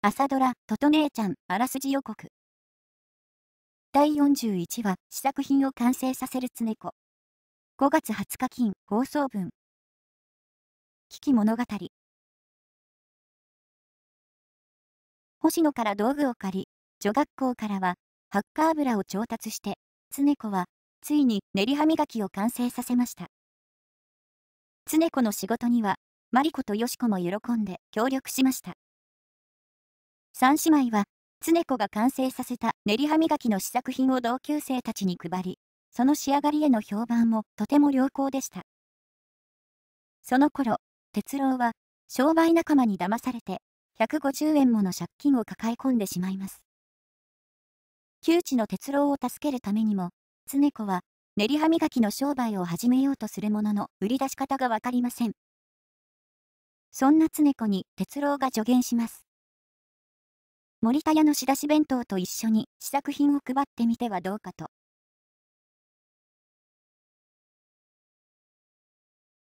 朝ドラ、トト姉ちゃん、あらすじ予告。第41話、試作品を完成させるつねこ。5月20日金、放送分。危機物語。星野から道具を借り、女学校からは、ハッカー油を調達して、つねこは、ついに練り歯磨きを完成させました。つねこの仕事には、マリコとよしこも喜んで協力しました。三姉妹は、常子が完成させた練り歯磨きの試作品を同級生たちに配り、その仕上がりへの評判もとても良好でした。その頃、哲郎は、商売仲間に騙されて、150円もの借金を抱え込んでしまいます。窮地の哲郎を助けるためにも、常子は、練り歯磨きの商売を始めようとするものの、売り出し方がわかりません。そんな常子に哲郎が助言します。森田屋の仕出し弁当と一緒に試作品を配ってみてはどうかと。